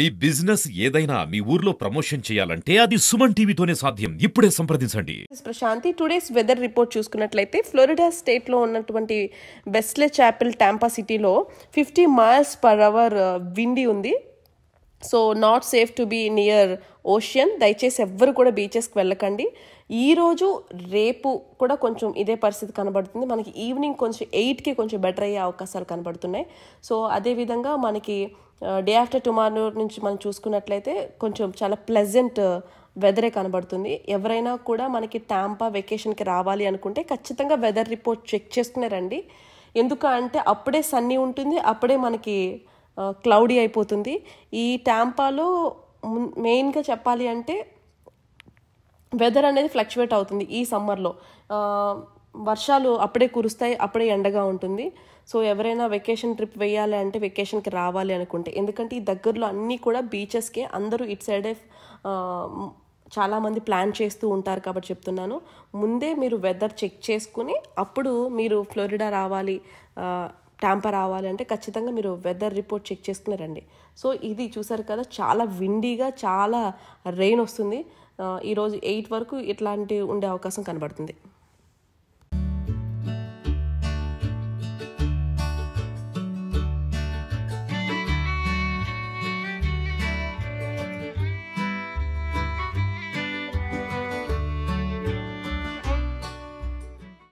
మీ business ఏదైనా మీ ఊర్లో promotion చేయాలంటే అది సుమన్ టీవీతోనే సాధ్యం ఇప్పుడే సంప్రదించండి ప్రశాంతి టుడేస్ వెదర్ రిపోర్ట్ చూసుకున్నట్లయితే ఫ్లోరిడా స్టేట్ లో ఉన్నటువంటి బెస్లే చాపిల్ టాంపా సిటీలో fifty miles per hour windy ఉంది so not safe to be near ocean దయచేసి ఎవ్వరు కూడా బీచెస్కి వెళ్ళకండి ఈరోజు రేపు కూడా కొంచెం ఇదే పరిస్థితి కనబడుతుంది మనకి ఈవినింగ్ కొంచెం ఎయిట్కి కొంచెం బెటర్ అయ్యే అవకాశాలు కనబడుతున్నాయి సో అదేవిధంగా మనకి డే ఆఫ్టర్ టుమారో నుంచి మనం చూసుకున్నట్లయితే కొంచెం చాలా ప్లెజెంట్ వెదరే కనబడుతుంది ఎవరైనా కూడా మనకి ట్యాంపా వెకేషన్కి రావాలి అనుకుంటే ఖచ్చితంగా వెదర్ రిపోర్ట్ చెక్ చేసుకునే రండి ఎందుకంటే అప్పుడే సన్నీ ఉంటుంది అప్పుడే మనకి క్లౌడీ అయిపోతుంది ఈ ట్యాంపాలో మెయిన్గా చెప్పాలి అంటే వెదర్ అనేది ఫ్లక్చువేట్ అవుతుంది ఈ సమ్మర్లో వర్షాలు అప్పుడే కురుస్తాయి అప్పుడే ఎండగా ఉంటుంది సో ఎవరైనా వెకేషన్ ట్రిప్ వేయాలి అంటే వెకేషన్కి రావాలి అనుకుంటే ఎందుకంటే ఈ దగ్గరలో అన్నీ కూడా బీచెస్కే అందరూ ఇట్ సైడ్ చాలామంది ప్లాన్ చేస్తూ ఉంటారు కాబట్టి చెప్తున్నాను ముందే మీరు వెదర్ చెక్ చేసుకుని అప్పుడు మీరు ఫ్లోరిడా రావాలి ట్యాంపర్ రావాలంటే ఖచ్చితంగా మీరు వెదర్ రిపోర్ట్ చెక్ చేసుకున్నారండి సో ఇది చూసారు కదా చాలా విండీగా చాలా రెయిన్ వస్తుంది uh, ఈరోజు ఎయిట్ వరకు ఇట్లాంటి ఉండే అవకాశం కనబడుతుంది